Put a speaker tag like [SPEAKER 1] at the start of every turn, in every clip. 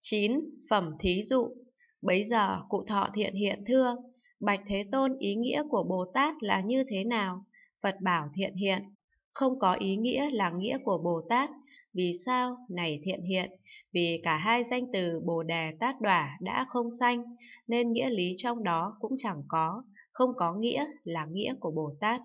[SPEAKER 1] 9. Phẩm thí dụ Bấy giờ cụ thọ thiện hiện thưa, Bạch Thế Tôn ý nghĩa của Bồ Tát là như thế nào? Phật bảo thiện hiện, không có ý nghĩa là nghĩa của Bồ Tát. Vì sao? Này thiện hiện, vì cả hai danh từ Bồ Đề Tát Đỏa đã không sanh, nên nghĩa lý trong đó cũng chẳng có, không có nghĩa là nghĩa của Bồ Tát.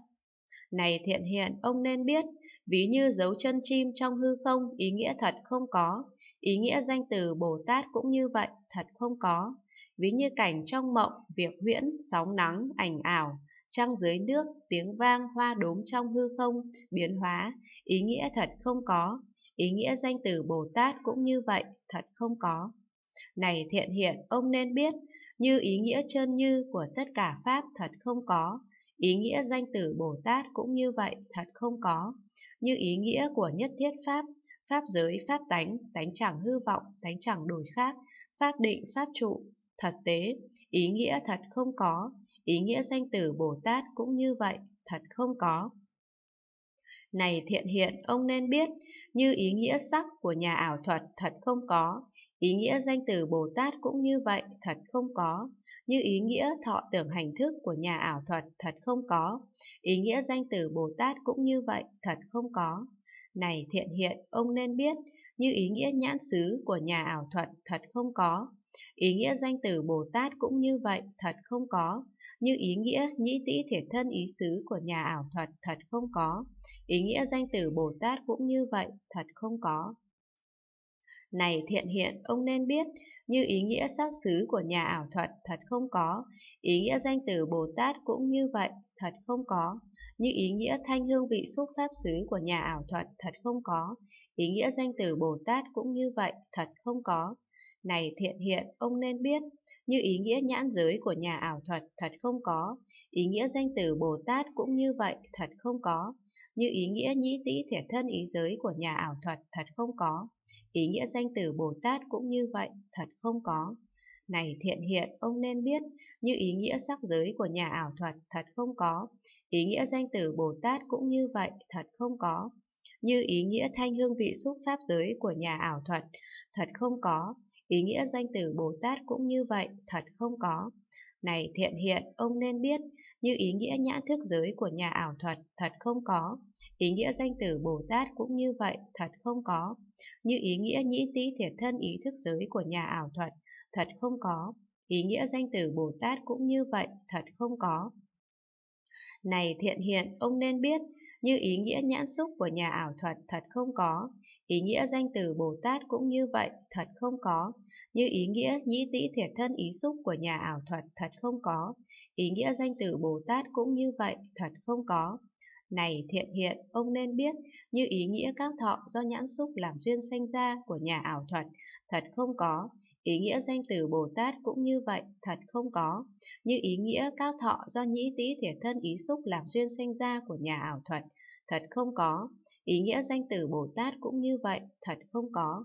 [SPEAKER 1] Này thiện hiện, ông nên biết, ví như dấu chân chim trong hư không, ý nghĩa thật không có. Ý nghĩa danh từ Bồ Tát cũng như vậy, thật không có. Ví như cảnh trong mộng, việc huyễn, sóng nắng, ảnh ảo, trăng dưới nước, tiếng vang, hoa đốm trong hư không, biến hóa, ý nghĩa thật không có. Ý nghĩa danh từ Bồ Tát cũng như vậy, thật không có. Này thiện hiện, ông nên biết, như ý nghĩa chân như của tất cả Pháp thật không có, Ý nghĩa danh từ Bồ Tát cũng như vậy thật không có, như ý nghĩa của nhất thiết Pháp, Pháp giới, Pháp tánh, tánh chẳng hư vọng, tánh chẳng đổi khác, Pháp định, Pháp trụ, thật tế, ý nghĩa thật không có, ý nghĩa danh từ Bồ Tát cũng như vậy thật không có. Này thiện hiện, ông nên biết, như ý nghĩa sắc của nhà ảo thuật thật không có, Ý nghĩa danh từ Bồ Tát cũng như vậy, thật không có. Như ý nghĩa thọ tưởng hành thức của nhà ảo thuật, thật không có. Ý nghĩa danh từ Bồ Tát cũng như vậy, thật không có. Này thiện hiện, ông nên biết, như ý nghĩa nhãn xứ của nhà ảo thuật, thật không có. Ý nghĩa danh từ Bồ Tát cũng như vậy, thật không có. Như ý nghĩa nhĩ tĩ thể thân ý xứ của nhà ảo thuật, thật không có. Ý nghĩa danh từ Bồ Tát cũng như vậy, thật không có. Này thiện hiện, ông nên biết, như ý nghĩa xác xứ của nhà ảo thuật thật không có, ý nghĩa danh từ Bồ Tát cũng như vậy, thật không có, như ý nghĩa thanh hương vị xúc pháp xứ của nhà ảo thuật thật không có, ý nghĩa danh từ Bồ Tát cũng như vậy, thật không có. Này thiện hiện, ông nên biết, như ý nghĩa nhãn giới của nhà ảo thuật thật không có, ý nghĩa danh từ Bồ Tát cũng như vậy, thật không có, như ý nghĩa nhĩ tĩ thể thân ý giới của nhà ảo thuật thật không có, Ý nghĩa danh từ Bồ Tát cũng như vậy, thật không có. Này thiện hiện, ông nên biết, như ý nghĩa sắc giới của nhà ảo thuật thật không có. Ý nghĩa danh từ Bồ Tát cũng như vậy, thật không có. Như ý nghĩa thanh hương vị xúc pháp giới của nhà ảo thuật, thật không có. Ý nghĩa danh từ Bồ Tát cũng như vậy, thật không có. Này thiện hiện, ông nên biết, như ý nghĩa nhãn thức giới của nhà ảo thuật thật không có, ý nghĩa danh từ Bồ Tát cũng như vậy thật không có, như ý nghĩa nhĩ tý thiệt thân ý thức giới của nhà ảo thuật, thật không có. Ý nghĩa danh từ Bồ Tát cũng như vậy, thật không có. Này thiện hiện, ông nên biết, như ý nghĩa nhãn xúc của nhà ảo thuật thật không có, ý nghĩa danh từ Bồ Tát cũng như vậy, thật không có, như ý nghĩa nhĩ tĩ thiệt thân ý xúc của nhà ảo thuật thật không có, ý nghĩa danh từ Bồ Tát cũng như vậy, thật không có, này thiện hiện, ông nên biết, như ý nghĩa các thọ do nhãn xúc làm duyên sanh ra của nhà ảo thuật, thật không có. Ý nghĩa danh từ Bồ Tát cũng như vậy, thật không có. Như ý nghĩa các thọ do nhĩ tĩ thiệt thân ý xúc làm duyên sanh ra của nhà ảo thuật, thật không có. Ý nghĩa danh từ Bồ Tát cũng như vậy, thật không có.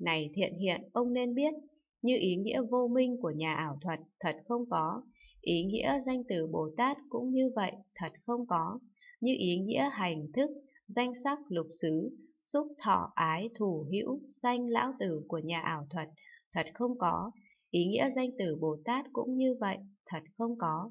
[SPEAKER 1] Này thiện hiện, ông nên biết, như ý nghĩa vô minh của nhà ảo thuật thật không có, ý nghĩa danh từ Bồ Tát cũng như vậy thật không có, như ý nghĩa hành thức, danh sắc lục xứ, xúc thọ ái thủ hữu, sanh lão tử của nhà ảo thuật thật không có, ý nghĩa danh từ Bồ Tát cũng như vậy thật không có.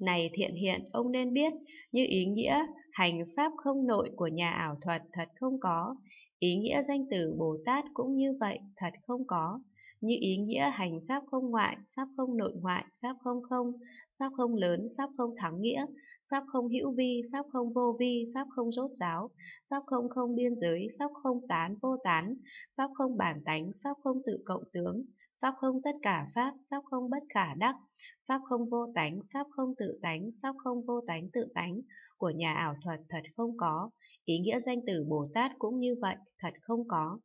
[SPEAKER 1] Này thiện hiện, ông nên biết, như ý nghĩa hành pháp không nội của nhà ảo thuật thật không có, ý nghĩa danh từ Bồ Tát cũng như vậy thật không có, như ý nghĩa hành pháp không ngoại, pháp không nội ngoại, pháp không không, pháp không lớn, pháp không thắng nghĩa, pháp không hữu vi, pháp không vô vi, pháp không rốt giáo, pháp không không biên giới, pháp không tán vô tán, pháp không bản tánh, pháp không tự cộng tướng, pháp không tất cả pháp, pháp không bất khả đắc, pháp không vô tánh, pháp không tự tánh, pháp không vô tánh tự tánh của nhà ảo thuật Phật thật không có, ý nghĩa danh từ Bồ Tát cũng như vậy, thật không có.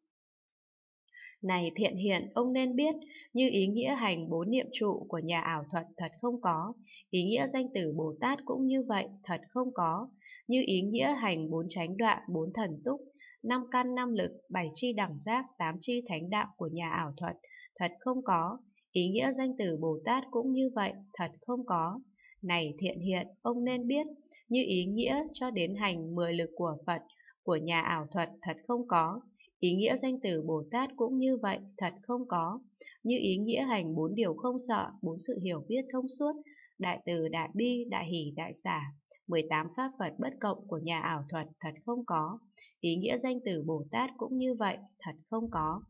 [SPEAKER 1] Này thiện hiện, ông nên biết, như ý nghĩa hành bốn niệm trụ của nhà ảo thuật thật không có, ý nghĩa danh từ Bồ Tát cũng như vậy, thật không có, như ý nghĩa hành bốn tránh đoạn, bốn thần túc, năm căn năm lực, bảy chi đẳng giác, tám chi thánh đạo của nhà ảo thuật, thật không có, ý nghĩa danh từ Bồ Tát cũng như vậy, thật không có. Này thiện hiện, ông nên biết, như ý nghĩa cho đến hành mười lực của Phật, của nhà ảo thuật thật không có. Ý nghĩa danh từ Bồ Tát cũng như vậy, thật không có. Như ý nghĩa hành bốn điều không sợ, bốn sự hiểu biết thông suốt, đại từ, đại bi, đại hỷ, đại xả, 18 pháp Phật bất cộng của nhà ảo thuật thật không có. Ý nghĩa danh từ Bồ Tát cũng như vậy, thật không có.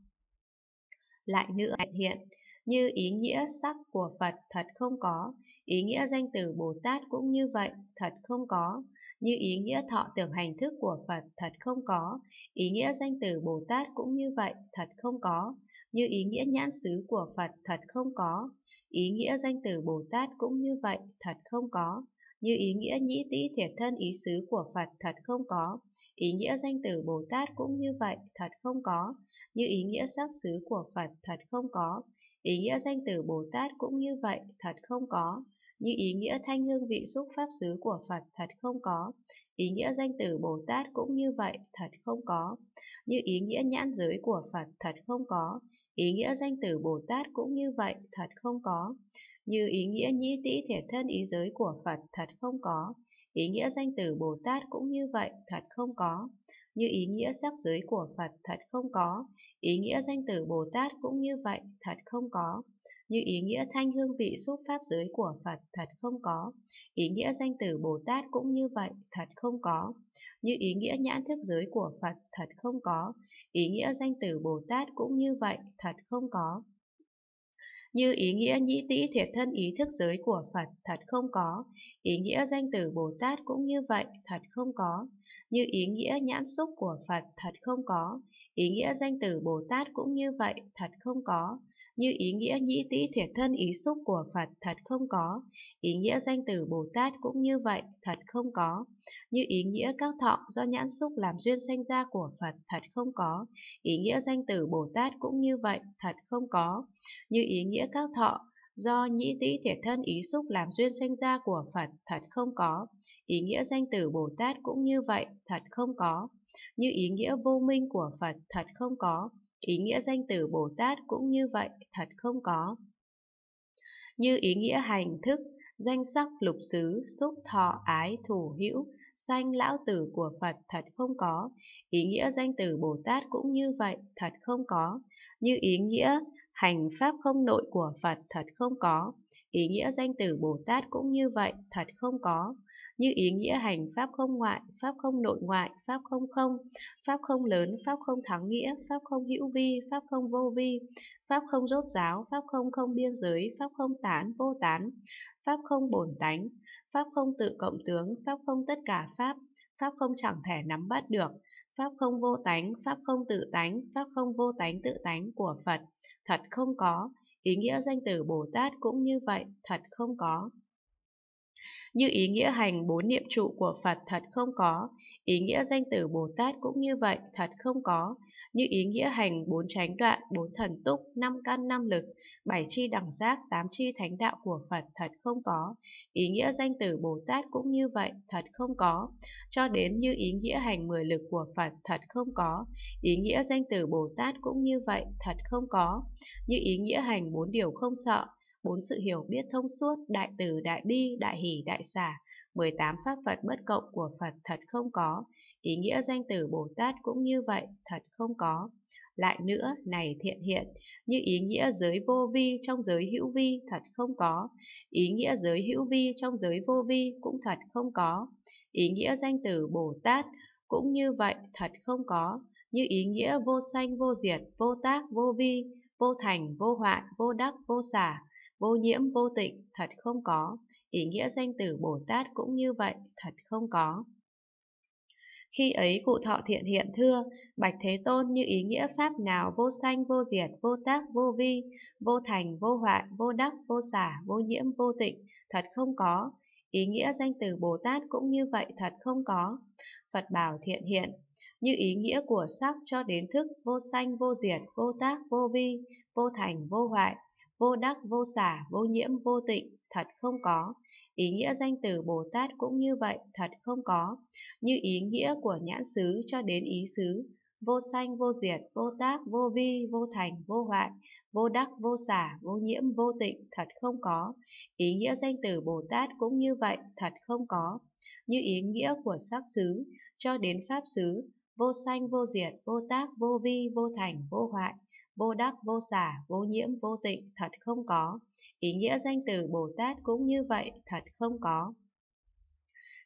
[SPEAKER 1] Lại nữa hiện, như ý nghĩa sắc của Phật thật không có, ý nghĩa danh từ Bồ Tát cũng như vậy, thật không có, như ý nghĩa thọ tưởng hành thức của Phật thật không có, ý nghĩa danh từ Bồ Tát cũng như vậy, thật không có, như ý nghĩa nhãn xứ của Phật thật không có, ý nghĩa danh từ Bồ Tát cũng như vậy, thật không có như ý nghĩa nhĩ tĩ thiệt thân ý xứ của Phật thật không có, ý nghĩa danh từ Bồ Tát cũng như vậy thật không có, như ý nghĩa sắc xứ của Phật thật không có, Ý nghĩa danh từ Bồ Tát cũng như vậy, thật không có. Như ý nghĩa thanh hương vị xúc pháp xứ của Phật thật không có. Ý nghĩa danh từ Bồ Tát cũng như vậy, thật không có. Như ý nghĩa nhãn giới của Phật thật không có. Ý nghĩa danh từ Bồ Tát cũng như vậy, thật không có như ý nghĩa nhĩ tĩ thể thân ý giới của Phật thật không có, ý nghĩa danh từ Bồ Tát cũng như vậy thật không có, như ý nghĩa sắc giới của Phật thật không có, ý nghĩa danh từ Bồ Tát cũng như vậy thật không có, như ý nghĩa thanh hương vị xúc pháp giới của Phật thật không có, ý nghĩa danh từ Bồ Tát cũng như vậy thật không có, như ý nghĩa nhãn thức giới của Phật thật không có, ý nghĩa danh từ Bồ Tát cũng như vậy thật không có như ý nghĩa nhĩ tĩ thiệt thân ý thức giới của Phật thật không có, ý nghĩa danh từ Bồ Tát cũng như vậy thật không có, như ý nghĩa nhãn xúc của Phật thật không có, ý nghĩa danh từ Bồ Tát cũng như vậy thật không có, như ý nghĩa nhĩ tĩ thiệt thân ý xúc của Phật thật không có, ý nghĩa danh từ Bồ Tát cũng như vậy thật không có, như ý nghĩa các thọ do nhãn xúc làm duyên sanh ra của Phật thật không có, ý nghĩa danh từ Bồ Tát cũng như vậy thật không có, như ý nghĩa nghĩa cao thọ, do nhĩ tĩ thể thân ý xúc làm duyên sanh ra của Phật thật không có, ý nghĩa danh từ Bồ Tát cũng như vậy thật không có, như ý nghĩa vô minh của Phật thật không có, ý nghĩa danh từ Bồ Tát cũng như vậy thật không có. Như ý nghĩa hành thức, danh sắc lục xứ, xúc thọ ái thủ hữu, sanh lão tử của Phật thật không có, ý nghĩa danh từ Bồ Tát cũng như vậy thật không có, như ý nghĩa hành pháp không nội của Phật thật không có, ý nghĩa danh từ Bồ Tát cũng như vậy, thật không có. Như ý nghĩa hành pháp không ngoại, pháp không nội ngoại, pháp không không, pháp không lớn, pháp không thắng nghĩa, pháp không hữu vi, pháp không vô vi, pháp không rốt giáo, pháp không không biên giới, pháp không tán, vô tán, pháp không bổn tánh, pháp không tự cộng tướng, pháp không tất cả pháp, Pháp không chẳng thể nắm bắt được. Pháp không vô tánh, Pháp không tự tánh, Pháp không vô tánh tự tánh của Phật, thật không có. Ý nghĩa danh từ Bồ Tát cũng như vậy, thật không có như ý nghĩa hành bốn niệm trụ của Phật thật không có, ý nghĩa danh từ Bồ Tát cũng như vậy thật không có, như ý nghĩa hành bốn chánh đoạn, bốn thần túc, năm căn năm lực, bảy chi đẳng giác, tám chi thánh đạo của Phật thật không có, ý nghĩa danh từ Bồ Tát cũng như vậy thật không có, cho đến như ý nghĩa hành mười lực của Phật thật không có, ý nghĩa danh từ Bồ Tát cũng như vậy thật không có, như ý nghĩa hành bốn điều không sợ, bốn sự hiểu biết thông suốt, đại từ, đại bi, đại hỷ, đại xả, 18 pháp Phật bất cộng của Phật thật không có, ý nghĩa danh từ Bồ Tát cũng như vậy, thật không có. Lại nữa, này thiện hiện, như ý nghĩa giới vô vi trong giới hữu vi thật không có, ý nghĩa giới hữu vi trong giới vô vi cũng thật không có, ý nghĩa danh từ Bồ Tát cũng như vậy thật không có, như ý nghĩa vô sanh vô diệt, vô tác, vô vi, vô thành, vô hoại, vô đắc, vô xả, vô nhiễm, vô tịnh, thật không có. Ý nghĩa danh từ Bồ Tát cũng như vậy, thật không có. Khi ấy cụ thọ thiện hiện thưa, Bạch Thế Tôn như ý nghĩa pháp nào vô sanh, vô diệt, vô tác, vô vi, vô thành, vô hoại, vô đắc, vô xả, vô nhiễm, vô tịnh, thật không có. Ý nghĩa danh từ Bồ Tát cũng như vậy thật không có. Phật bảo thiện hiện, như ý nghĩa của sắc cho đến thức vô sanh vô diệt, vô tác vô vi, vô thành vô hoại, vô đắc vô xả, vô nhiễm vô tịnh, thật không có. Ý nghĩa danh từ Bồ Tát cũng như vậy, thật không có. Như ý nghĩa của nhãn xứ cho đến ý xứ, vô sanh vô diệt, vô tác vô vi, vô thành vô hoại, vô đắc vô xả, vô nhiễm vô tịnh, thật không có. Ý nghĩa danh từ Bồ Tát cũng như vậy, thật không có. Như ý nghĩa của sắc xứ cho đến pháp xứ, vô sanh vô diệt, vô tác, vô vi, vô thành, vô hoại, vô đắc, vô xả, vô nhiễm, vô tịnh, thật không có. Ý nghĩa danh từ Bồ Tát cũng như vậy, thật không có.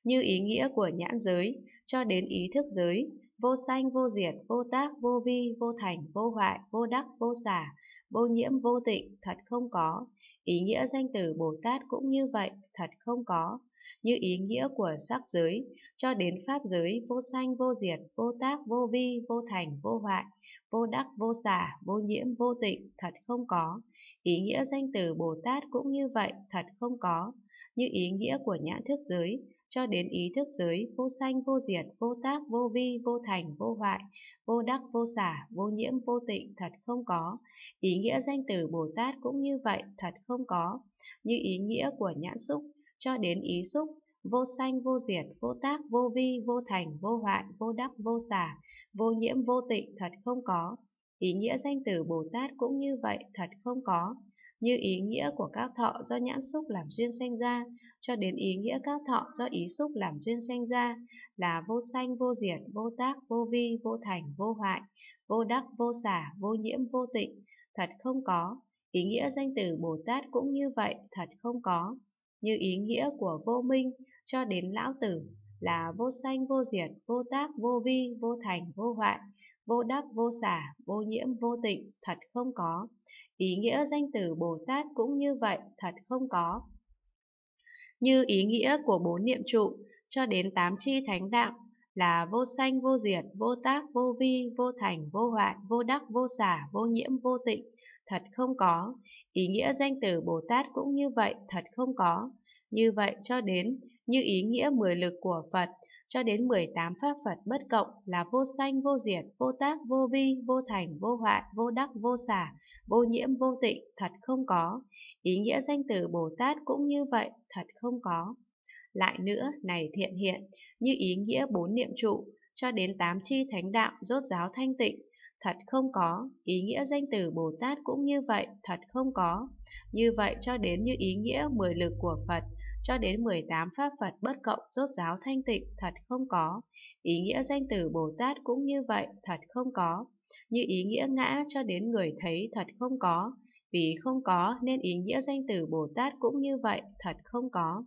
[SPEAKER 1] Như ý nghĩa của nhãn giới, cho đến ý thức giới, vô sanh vô diệt, vô tác, vô vi, vô thành, vô hoại, vô đắc, vô xả, vô nhiễm, vô tịnh, thật không có. Ý nghĩa danh từ Bồ Tát cũng như vậy, thật không có. Như ý nghĩa của sắc giới, cho đến pháp giới, vô sanh, vô diệt, vô tác, vô vi, vô thành, vô hoại, vô đắc, vô xả, vô nhiễm, vô tịnh, thật không có. Ý nghĩa danh từ Bồ Tát cũng như vậy, thật không có. Như ý nghĩa của nhãn thức giới, cho đến ý thức giới vô sanh vô diệt vô tác vô vi vô thành vô hoại vô đắc vô xả vô nhiễm vô tịnh thật không có ý nghĩa danh từ bồ tát cũng như vậy thật không có như ý nghĩa của nhãn xúc cho đến ý xúc vô sanh vô diệt vô tác vô vi vô thành vô hoại vô đắc vô xả vô nhiễm vô tịnh thật không có Ý nghĩa danh từ Bồ Tát cũng như vậy thật không có, như ý nghĩa của các thọ do nhãn xúc làm duyên sanh ra, cho đến ý nghĩa các thọ do ý xúc làm duyên sanh ra là vô sanh, vô diệt, vô tác, vô vi, vô thành, vô hoại, vô đắc, vô xả, vô nhiễm, vô tịnh, thật không có. Ý nghĩa danh từ Bồ Tát cũng như vậy thật không có, như ý nghĩa của vô minh cho đến lão tử là vô sanh, vô diệt, vô tác, vô vi, vô thành, vô hoại, vô đắc vô xả, vô nhiễm vô tịnh, thật không có. Ý nghĩa danh từ Bồ Tát cũng như vậy, thật không có. Như ý nghĩa của bốn niệm trụ, cho đến tám chi thánh đạo là vô sanh vô diệt, vô tác vô vi, vô thành vô hoại, vô đắc vô xả, vô nhiễm vô tịnh, thật không có. Ý nghĩa danh từ Bồ Tát cũng như vậy, thật không có. Như vậy cho đến như ý nghĩa mười lực của Phật cho đến 18 pháp Phật bất cộng là vô sanh vô diệt, vô tác vô vi, vô thành vô hoại, vô đắc vô xả, vô nhiễm vô tịnh, thật không có. Ý nghĩa danh từ Bồ Tát cũng như vậy, thật không có lại nữa này thiện hiện, như ý nghĩa bốn niệm trụ, cho đến tám chi thánh đạo rốt giáo thanh tịnh, thật không có, ý nghĩa danh từ Bồ Tát cũng như vậy, thật không có. Như vậy cho đến như ý nghĩa mười lực của Phật, cho đến mười tám pháp Phật bất cộng rốt giáo thanh tịnh, thật không có. Ý nghĩa danh từ Bồ Tát cũng như vậy, thật không có. Như ý nghĩa ngã cho đến người thấy thật không có, vì không có nên ý nghĩa danh từ Bồ Tát cũng như vậy, thật không có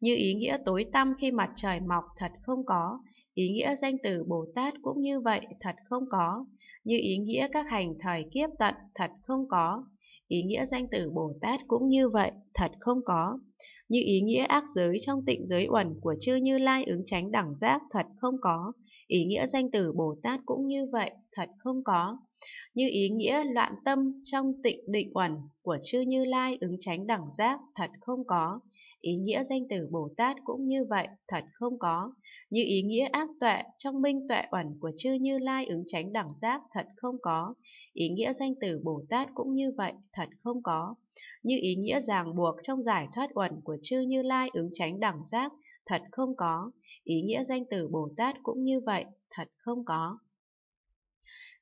[SPEAKER 1] như ý nghĩa tối tăm khi mặt trời mọc thật không có, ý nghĩa danh từ Bồ Tát cũng như vậy thật không có, như ý nghĩa các hành thời kiếp tận thật không có, ý nghĩa danh từ Bồ Tát cũng như vậy thật không có, như ý nghĩa ác giới trong tịnh giới uẩn của chư Như Lai ứng tránh đẳng giác thật không có, ý nghĩa danh từ Bồ Tát cũng như vậy thật không có như ý nghĩa loạn tâm trong tịnh định uẩn của chư Như Lai ứng tránh đẳng giác thật không có, ý nghĩa danh từ Bồ Tát cũng như vậy thật không có, như ý nghĩa ác tuệ trong minh tuệ uẩn của chư Như Lai ứng tránh đẳng giác thật không có, ý nghĩa danh từ Bồ Tát cũng như vậy thật không có, như ý nghĩa ràng buộc trong giải thoát uẩn của chư Như Lai ứng tránh đẳng giác thật không có, ý nghĩa danh từ Bồ Tát cũng như vậy thật không có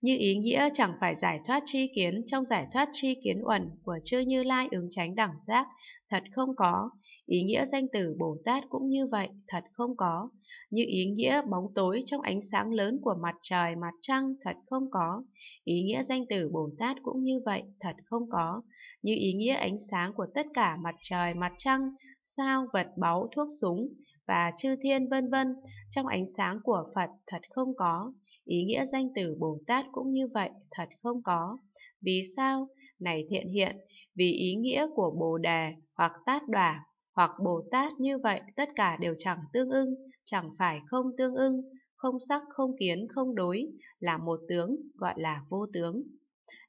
[SPEAKER 1] như ý nghĩa chẳng phải giải thoát tri kiến trong giải thoát tri kiến uẩn của chư Như Lai ứng tránh đẳng giác, thật không có. Ý nghĩa danh từ Bồ Tát cũng như vậy, thật không có. Như ý nghĩa bóng tối trong ánh sáng lớn của mặt trời, mặt trăng, thật không có. Ý nghĩa danh từ Bồ Tát cũng như vậy, thật không có. Như ý nghĩa ánh sáng của tất cả mặt trời, mặt trăng, sao, vật báu, thuốc súng và chư thiên vân vân trong ánh sáng của Phật thật không có. Ý nghĩa danh từ Bồ Tát cũng như vậy, thật không có. Vì sao? Này thiện hiện, vì ý nghĩa của Bồ Đề hoặc Tát đoà hoặc Bồ Tát như vậy tất cả đều chẳng tương ưng, chẳng phải không tương ưng, không sắc không kiến không đối, là một tướng, gọi là vô tướng.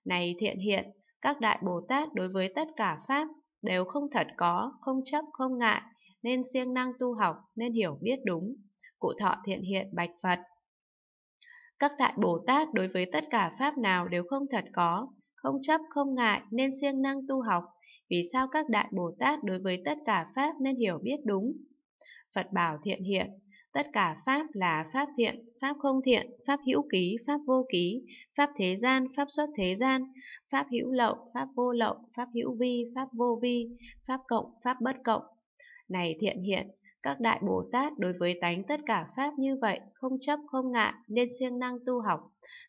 [SPEAKER 1] Này thiện hiện, các đại Bồ Tát đối với tất cả Pháp đều không thật có, không chấp, không ngại, nên siêng năng tu học, nên hiểu biết đúng. Cụ thọ thiện hiện bạch Phật. Các đại Bồ Tát đối với tất cả Pháp nào đều không thật có, không chấp, không ngại nên siêng năng tu học. Vì sao các đại Bồ Tát đối với tất cả Pháp nên hiểu biết đúng? Phật bảo thiện hiện, tất cả Pháp là Pháp thiện, Pháp không thiện, Pháp hữu ký, Pháp vô ký, Pháp thế gian, Pháp xuất thế gian, Pháp hữu lậu, Pháp vô lậu, Pháp hữu vi, Pháp vô vi, Pháp cộng, Pháp bất cộng. Này thiện hiện, các đại Bồ Tát đối với tánh tất cả Pháp như vậy, không chấp không ngại, nên siêng năng tu học.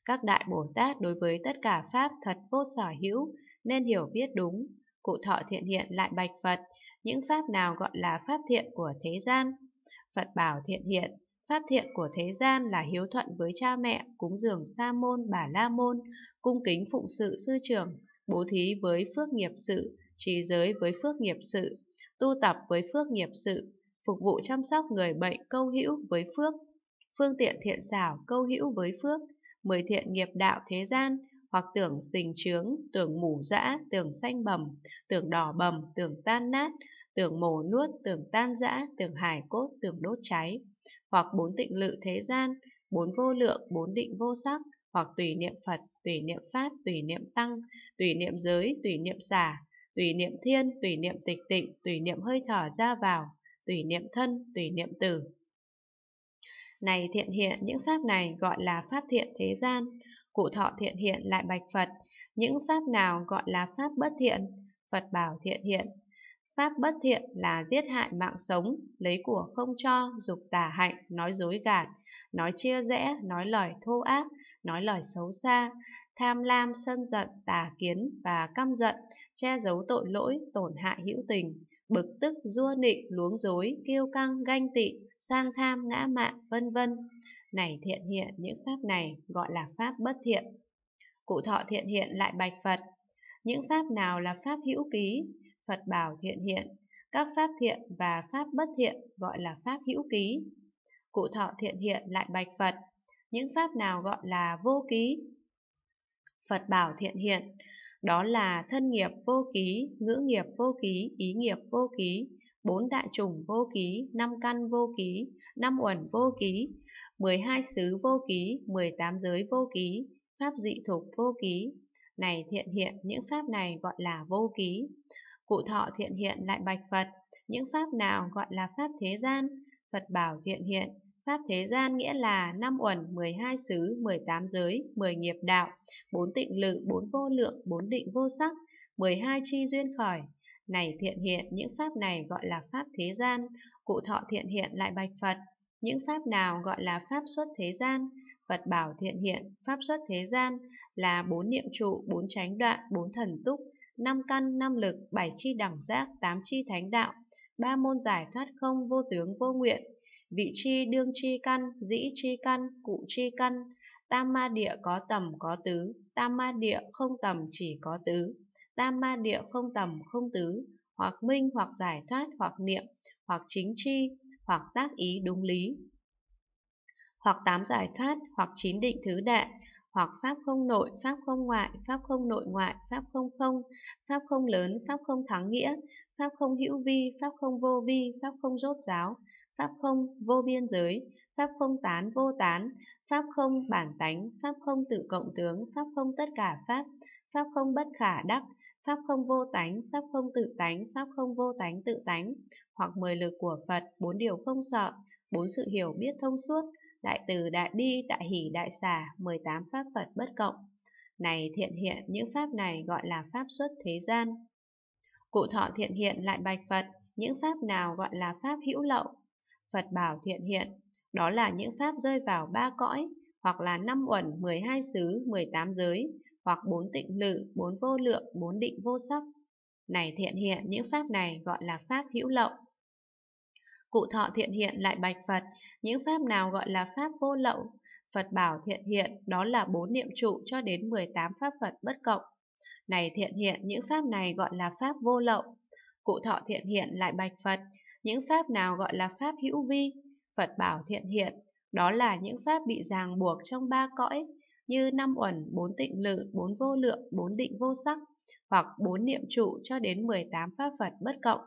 [SPEAKER 1] Các đại Bồ Tát đối với tất cả Pháp thật vô sở hữu, nên hiểu biết đúng. Cụ thọ thiện hiện lại bạch Phật, những Pháp nào gọi là Pháp thiện của thế gian? Phật bảo thiện hiện, Pháp thiện của thế gian là hiếu thuận với cha mẹ, cúng dường sa môn, bà la môn, cung kính phụng sự sư trưởng, bố thí với phước nghiệp sự, trì giới với phước nghiệp sự, tu tập với phước nghiệp sự, phục vụ chăm sóc người bệnh câu hữu với phước, phương tiện thiện xảo câu hữu với phước, mười thiện nghiệp đạo thế gian, hoặc tưởng sình trướng, tưởng mù dã, tưởng xanh bầm, tưởng đỏ bầm, tưởng tan nát, tưởng mổ nuốt, tưởng tan dã, tưởng hải cốt, tưởng đốt cháy, hoặc bốn tịnh lự thế gian, bốn vô lượng, bốn định vô sắc, hoặc tùy niệm Phật, tùy niệm Pháp, tùy niệm Tăng, tùy niệm giới, tùy niệm xả, tùy niệm thiên, tùy niệm tịch tịnh, tùy niệm hơi thở ra vào, tùy niệm thân, tùy niệm tử. Này thiện hiện, những pháp này gọi là pháp thiện thế gian. Cụ thọ thiện hiện lại bạch Phật, những pháp nào gọi là pháp bất thiện? Phật bảo thiện hiện, Pháp bất thiện là giết hại mạng sống, lấy của không cho, dục tà hạnh, nói dối gạt, nói chia rẽ, nói lời thô ác, nói lời xấu xa, tham lam, sân giận, tà kiến và căm giận, che giấu tội lỗi, tổn hại hữu tình, bực tức, dua nịnh, luống dối, kiêu căng, ganh tị, san tham, ngã mạn, vân vân. Này thiện hiện, những pháp này gọi là pháp bất thiện. Cụ thọ thiện hiện lại bạch Phật, những pháp nào là pháp hữu ký, Phật bảo thiện hiện, các pháp thiện và pháp bất thiện gọi là pháp hữu ký. Cụ thọ thiện hiện lại bạch Phật, những pháp nào gọi là vô ký? Phật bảo thiện hiện, đó là thân nghiệp vô ký, ngữ nghiệp vô ký, ý nghiệp vô ký, bốn đại chủng vô ký, năm căn vô ký, năm uẩn vô ký, 12 xứ vô ký, 18 giới vô ký, pháp dị thục vô ký. Này thiện hiện, những pháp này gọi là vô ký. Cụ thọ thiện hiện lại bạch Phật, những pháp nào gọi là pháp thế gian? Phật bảo thiện hiện, pháp thế gian nghĩa là năm uẩn, 12 xứ, 18 giới, 10 nghiệp đạo, bốn tịnh lự, bốn vô lượng, bốn định vô sắc, 12 chi duyên khởi. Này thiện hiện, những pháp này gọi là pháp thế gian. Cụ thọ thiện hiện lại bạch Phật, những pháp nào gọi là pháp xuất thế gian? Phật bảo thiện hiện, pháp xuất thế gian là bốn niệm trụ, bốn chánh đoạn, bốn thần túc, năm căn, năm lực, bảy chi đẳng giác, tám chi thánh đạo, ba môn giải thoát không vô tướng vô nguyện, vị chi đương chi căn, dĩ chi căn, cụ chi căn, tam ma địa có tầm có tứ, tam ma địa không tầm chỉ có tứ, tam ma địa không tầm không tứ, hoặc minh hoặc giải thoát hoặc niệm, hoặc chính chi, hoặc tác ý đúng lý hoặc tám giải thoát, hoặc chín định thứ đại, hoặc pháp không nội, pháp không ngoại, pháp không nội ngoại, pháp không không, pháp không lớn, pháp không thắng nghĩa, pháp không hữu vi, pháp không vô vi, pháp không rốt giáo, pháp không vô biên giới, pháp không tán vô tán, pháp không bản tánh, pháp không tự cộng tướng, pháp không tất cả pháp, pháp không bất khả đắc, pháp không vô tánh, pháp không tự tánh, pháp không vô tánh tự tánh, hoặc mười lực của Phật, bốn điều không sợ, bốn sự hiểu biết thông suốt, đại từ đại bi đại hỷ đại xả 18 pháp Phật bất cộng. Này thiện hiện những pháp này gọi là pháp xuất thế gian. Cụ thọ thiện hiện lại bạch Phật, những pháp nào gọi là pháp hữu lậu? Phật bảo thiện hiện, đó là những pháp rơi vào ba cõi, hoặc là năm uẩn 12 xứ 18 giới, hoặc bốn tịnh lự, bốn vô lượng, bốn định vô sắc. Này thiện hiện những pháp này gọi là pháp hữu lậu. Cụ thọ thiện hiện lại bạch Phật, những pháp nào gọi là pháp vô lậu? Phật bảo thiện hiện, đó là bốn niệm trụ cho đến 18 pháp Phật bất cộng. Này thiện hiện, những pháp này gọi là pháp vô lậu. Cụ thọ thiện hiện lại bạch Phật, những pháp nào gọi là pháp hữu vi? Phật bảo thiện hiện, đó là những pháp bị ràng buộc trong ba cõi, như năm uẩn, bốn tịnh lự, bốn vô lượng, bốn định vô sắc, hoặc bốn niệm trụ cho đến 18 pháp Phật bất cộng.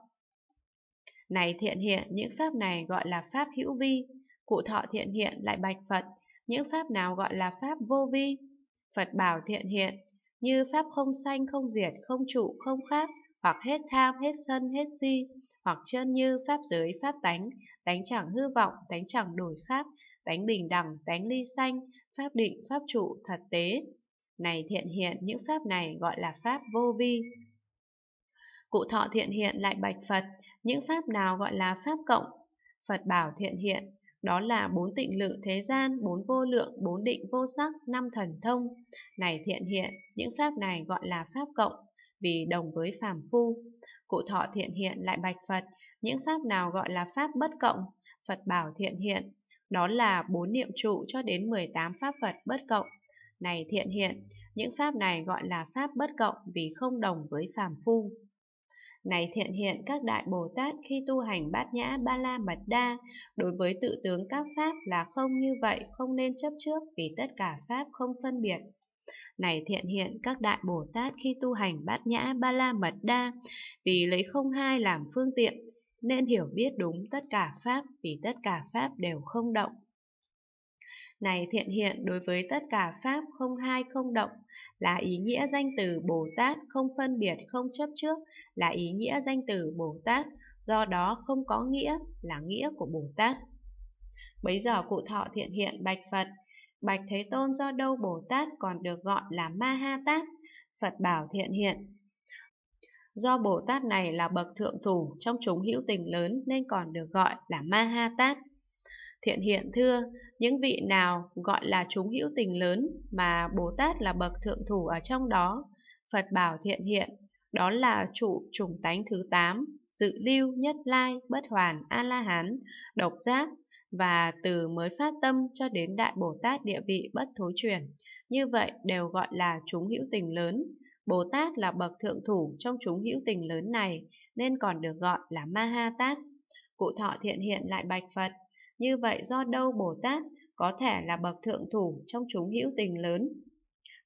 [SPEAKER 1] Này thiện hiện, những pháp này gọi là pháp hữu vi. Cụ thọ thiện hiện lại bạch Phật, những pháp nào gọi là pháp vô vi? Phật bảo thiện hiện, như pháp không sanh, không diệt, không trụ, không khác, hoặc hết tham, hết sân, hết di, hoặc chân như pháp giới, pháp tánh, tánh chẳng hư vọng, tánh chẳng đổi khác, tánh bình đẳng, tánh ly sanh, pháp định, pháp trụ, thật tế. Này thiện hiện, những pháp này gọi là pháp vô vi. Cụ thọ thiện hiện lại bạch Phật, những pháp nào gọi là pháp cộng? Phật bảo thiện hiện, đó là bốn tịnh lự thế gian, bốn vô lượng, bốn định vô sắc, năm thần thông. Này thiện hiện, những pháp này gọi là pháp cộng, vì đồng với phàm phu. Cụ thọ thiện hiện lại bạch Phật, những pháp nào gọi là pháp bất cộng? Phật bảo thiện hiện, đó là bốn niệm trụ cho đến 18 pháp Phật bất cộng. Này thiện hiện, những pháp này gọi là pháp bất cộng vì không đồng với phàm phu. Này thiện hiện các đại Bồ Tát khi tu hành bát nhã ba la mật đa, đối với tự tướng các Pháp là không như vậy, không nên chấp trước vì tất cả Pháp không phân biệt. Này thiện hiện các đại Bồ Tát khi tu hành bát nhã ba la mật đa, vì lấy không hai làm phương tiện, nên hiểu biết đúng tất cả Pháp vì tất cả Pháp đều không động này thiện hiện đối với tất cả pháp không hai không động là ý nghĩa danh từ bồ tát không phân biệt không chấp trước là ý nghĩa danh từ bồ tát do đó không có nghĩa là nghĩa của bồ tát bấy giờ cụ thọ thiện hiện bạch phật bạch thế tôn do đâu bồ tát còn được gọi là ma ha tát phật bảo thiện hiện Do Bồ Tát này là bậc thượng thủ trong chúng hữu tình lớn nên còn được gọi là Ma Ha Tát. Thiện hiện thưa, những vị nào gọi là chúng hữu tình lớn mà Bồ Tát là bậc thượng thủ ở trong đó? Phật bảo thiện hiện, đó là trụ chủng tánh thứ 8, dự lưu, nhất lai, bất hoàn, A-la-hán, độc giác và từ mới phát tâm cho đến Đại Bồ Tát địa vị bất thối chuyển. Như vậy đều gọi là chúng hữu tình lớn. Bồ Tát là bậc thượng thủ trong chúng hữu tình lớn này nên còn được gọi là Ma-ha-tát. Cụ thọ thiện hiện lại bạch Phật. Như vậy do đâu Bồ Tát có thể là bậc thượng thủ trong chúng hữu tình lớn.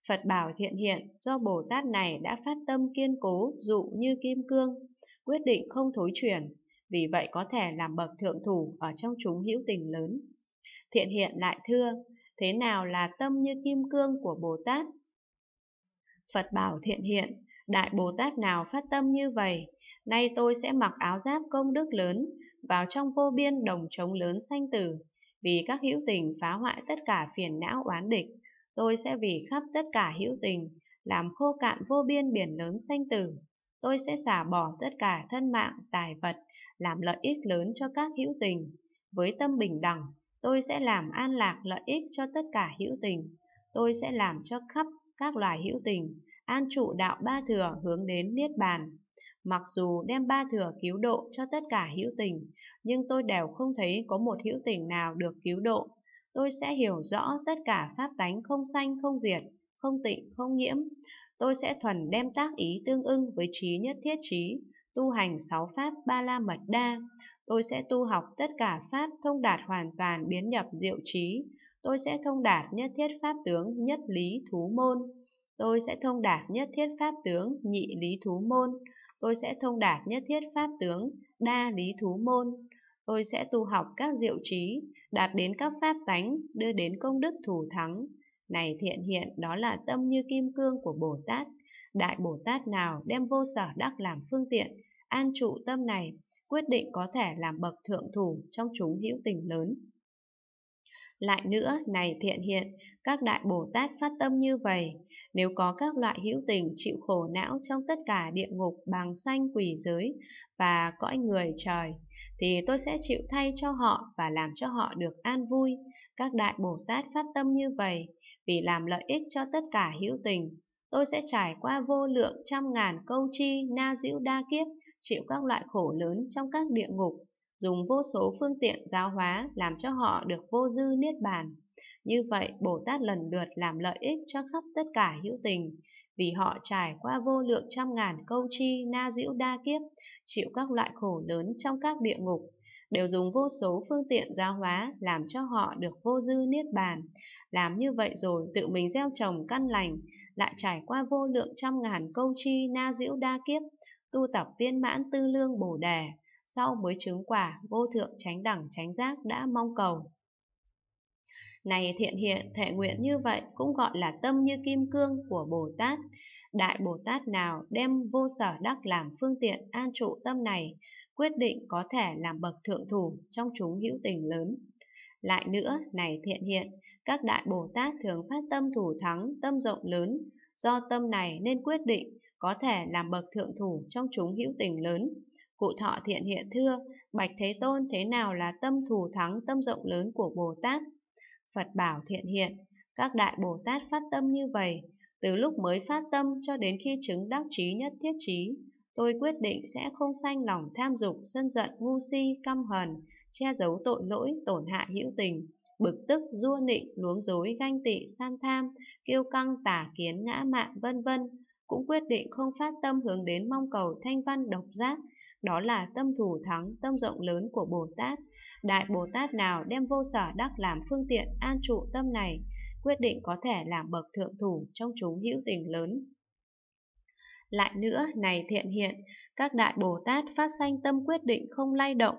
[SPEAKER 1] Phật bảo thiện hiện do Bồ Tát này đã phát tâm kiên cố dụ như kim cương, quyết định không thối chuyển, vì vậy có thể làm bậc thượng thủ ở trong chúng hữu tình lớn. Thiện hiện lại thưa, thế nào là tâm như kim cương của Bồ Tát? Phật bảo thiện hiện, Đại Bồ Tát nào phát tâm như vậy, nay tôi sẽ mặc áo giáp công đức lớn, vào trong vô biên đồng trống lớn sanh tử. Vì các hữu tình phá hoại tất cả phiền não oán địch, tôi sẽ vì khắp tất cả hữu tình, làm khô cạn vô biên biển lớn sanh tử. Tôi sẽ xả bỏ tất cả thân mạng, tài vật, làm lợi ích lớn cho các hữu tình. Với tâm bình đẳng, tôi sẽ làm an lạc lợi ích cho tất cả hữu tình. Tôi sẽ làm cho khắp các loài hữu tình an trụ đạo ba thừa hướng đến niết bàn. Mặc dù đem ba thừa cứu độ cho tất cả hữu tình, nhưng tôi đều không thấy có một hữu tình nào được cứu độ. Tôi sẽ hiểu rõ tất cả pháp tánh không sanh không diệt, không tịnh không nhiễm. Tôi sẽ thuần đem tác ý tương ưng với trí nhất thiết trí, tu hành sáu pháp ba la mật đa. Tôi sẽ tu học tất cả pháp thông đạt hoàn toàn biến nhập diệu trí. Tôi sẽ thông đạt nhất thiết pháp tướng nhất lý thú môn. Tôi sẽ thông đạt nhất thiết pháp tướng nhị lý thú môn. Tôi sẽ thông đạt nhất thiết pháp tướng đa lý thú môn. Tôi sẽ tu học các diệu trí, đạt đến các pháp tánh, đưa đến công đức thủ thắng. Này thiện hiện, đó là tâm như kim cương của Bồ Tát. Đại Bồ Tát nào đem vô sở đắc làm phương tiện, an trụ tâm này, quyết định có thể làm bậc thượng thủ trong chúng hữu tình lớn. Lại nữa, này thiện hiện, các đại Bồ Tát phát tâm như vậy, nếu có các loại hữu tình chịu khổ não trong tất cả địa ngục bằng sanh quỷ giới và cõi người trời, thì tôi sẽ chịu thay cho họ và làm cho họ được an vui. Các đại Bồ Tát phát tâm như vậy, vì làm lợi ích cho tất cả hữu tình, tôi sẽ trải qua vô lượng trăm ngàn câu chi na diễu đa kiếp, chịu các loại khổ lớn trong các địa ngục, dùng vô số phương tiện giáo hóa làm cho họ được vô dư niết bàn. Như vậy, Bồ Tát lần lượt làm lợi ích cho khắp tất cả hữu tình, vì họ trải qua vô lượng trăm ngàn câu chi na diễu đa kiếp, chịu các loại khổ lớn trong các địa ngục, đều dùng vô số phương tiện giáo hóa làm cho họ được vô dư niết bàn. Làm như vậy rồi tự mình gieo trồng căn lành, lại trải qua vô lượng trăm ngàn câu chi na diễu đa kiếp, tu tập viên mãn tư lương bồ đề, sau mới chứng quả vô thượng tránh đẳng tránh giác đã mong cầu. Này thiện hiện thể nguyện như vậy cũng gọi là tâm như kim cương của Bồ Tát. Đại Bồ Tát nào đem vô sở đắc làm phương tiện an trụ tâm này, quyết định có thể làm bậc thượng thủ trong chúng hữu tình lớn. Lại nữa, này thiện hiện, các đại Bồ Tát thường phát tâm thủ thắng, tâm rộng lớn, do tâm này nên quyết định có thể làm bậc thượng thủ trong chúng hữu tình lớn. Cụ thọ thiện hiện thưa, Bạch Thế Tôn thế nào là tâm thù thắng tâm rộng lớn của Bồ Tát? Phật bảo thiện hiện, các đại Bồ Tát phát tâm như vậy, từ lúc mới phát tâm cho đến khi chứng đắc trí nhất thiết trí, tôi quyết định sẽ không sanh lòng tham dục, sân giận, ngu si, căm hờn, che giấu tội lỗi, tổn hại hữu tình, bực tức, dua nịnh, luống dối, ganh tị, san tham, kiêu căng, tà kiến, ngã mạn, vân vân cũng quyết định không phát tâm hướng đến mong cầu thanh văn độc giác, đó là tâm thủ thắng, tâm rộng lớn của Bồ Tát. Đại Bồ Tát nào đem vô sở đắc làm phương tiện an trụ tâm này, quyết định có thể làm bậc thượng thủ trong chúng hữu tình lớn. Lại nữa, này thiện hiện, các đại Bồ Tát phát sanh tâm quyết định không lay động,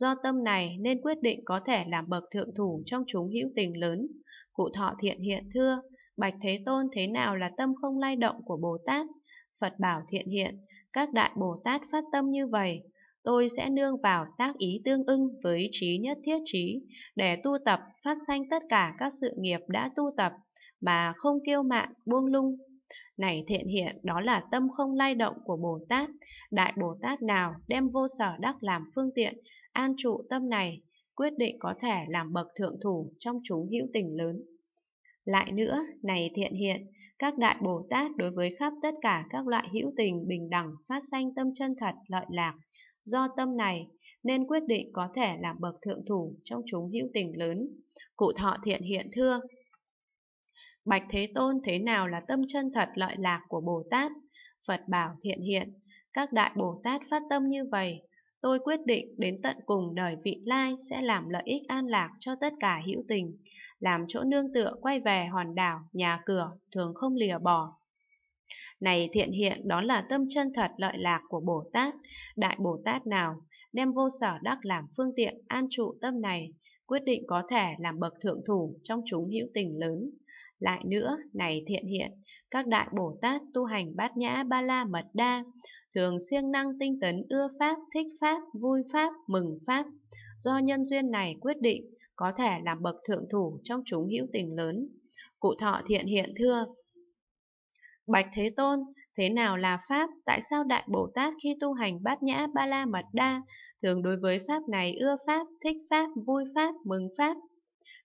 [SPEAKER 1] Do tâm này nên quyết định có thể làm bậc thượng thủ trong chúng hữu tình lớn. Cụ thọ thiện hiện thưa, Bạch Thế Tôn thế nào là tâm không lay động của Bồ Tát? Phật bảo thiện hiện, các đại Bồ Tát phát tâm như vậy, tôi sẽ nương vào tác ý tương ưng với trí nhất thiết trí để tu tập phát sanh tất cả các sự nghiệp đã tu tập mà không kiêu mạn buông lung này thiện hiện đó là tâm không lay động của Bồ Tát. Đại Bồ Tát nào đem vô sở đắc làm phương tiện, an trụ tâm này, quyết định có thể làm bậc thượng thủ trong chúng hữu tình lớn. Lại nữa, này thiện hiện, các đại Bồ Tát đối với khắp tất cả các loại hữu tình bình đẳng phát sanh tâm chân thật lợi lạc, do tâm này nên quyết định có thể làm bậc thượng thủ trong chúng hữu tình lớn. Cụ thọ thiện hiện thưa, Bạch Thế Tôn thế nào là tâm chân thật lợi lạc của Bồ Tát? Phật bảo thiện hiện, các đại Bồ Tát phát tâm như vậy, tôi quyết định đến tận cùng đời vị lai sẽ làm lợi ích an lạc cho tất cả hữu tình, làm chỗ nương tựa quay về hòn đảo, nhà cửa, thường không lìa bỏ. Này thiện hiện đó là tâm chân thật lợi lạc của Bồ Tát, Đại Bồ Tát nào, đem vô sở đắc làm phương tiện an trụ tâm này, quyết định có thể làm bậc thượng thủ trong chúng hữu tình lớn. Lại nữa, này thiện hiện, các đại Bồ Tát tu hành bát nhã ba la mật đa, thường siêng năng tinh tấn ưa pháp, thích pháp, vui pháp, mừng pháp. Do nhân duyên này quyết định có thể làm bậc thượng thủ trong chúng hữu tình lớn. Cụ thọ thiện hiện thưa, Bạch Thế Tôn, thế nào là Pháp? Tại sao Đại Bồ Tát khi tu hành bát nhã ba la mật đa, thường đối với Pháp này ưa Pháp, thích Pháp, vui Pháp, mừng Pháp?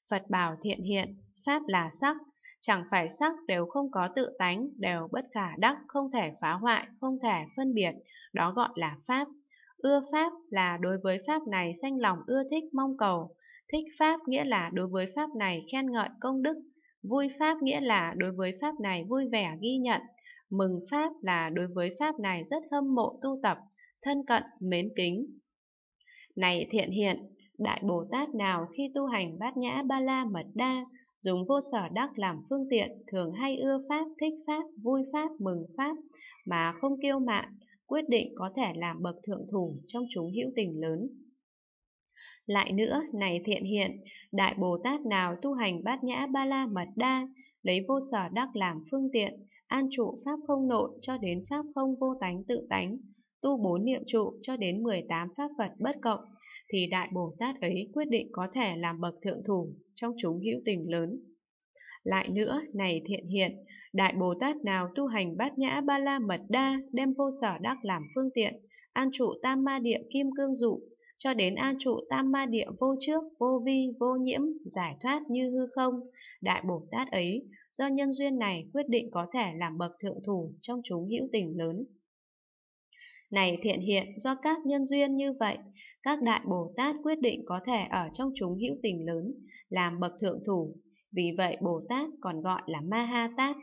[SPEAKER 1] Phật bảo thiện hiện, Pháp là sắc, chẳng phải sắc đều không có tự tánh, đều bất khả đắc, không thể phá hoại, không thể phân biệt, đó gọi là Pháp. Ưa Pháp là đối với Pháp này sanh lòng ưa thích mong cầu. Thích Pháp nghĩa là đối với Pháp này khen ngợi công đức. Vui pháp nghĩa là đối với pháp này vui vẻ ghi nhận. Mừng pháp là đối với pháp này rất hâm mộ tu tập, thân cận, mến kính. Này thiện hiện, Đại Bồ Tát nào khi tu hành bát nhã ba la mật đa, dùng vô sở đắc làm phương tiện, thường hay ưa pháp, thích pháp, vui pháp, mừng pháp, mà không kiêu mạn, quyết định có thể làm bậc thượng thủ trong chúng hữu tình lớn. Lại nữa, này thiện hiện, Đại Bồ Tát nào tu hành bát nhã ba la mật đa, lấy vô sở đắc làm phương tiện, an trụ pháp không nội cho đến pháp không vô tánh tự tánh, tu bốn niệm trụ cho đến 18 pháp Phật bất cộng, thì Đại Bồ Tát ấy quyết định có thể làm bậc thượng thủ trong chúng hữu tình lớn. Lại nữa, này thiện hiện, Đại Bồ Tát nào tu hành bát nhã ba la mật đa, đem vô sở đắc làm phương tiện, an trụ tam ma địa kim cương dụ, cho đến an trụ tam ma địa vô trước, vô vi, vô nhiễm, giải thoát như hư không. Đại Bồ Tát ấy, do nhân duyên này quyết định có thể làm bậc thượng thủ trong chúng hữu tình lớn. Này thiện hiện, do các nhân duyên như vậy, các đại Bồ Tát quyết định có thể ở trong chúng hữu tình lớn, làm bậc thượng thủ. Vì vậy Bồ Tát còn gọi là Ma Ha Tát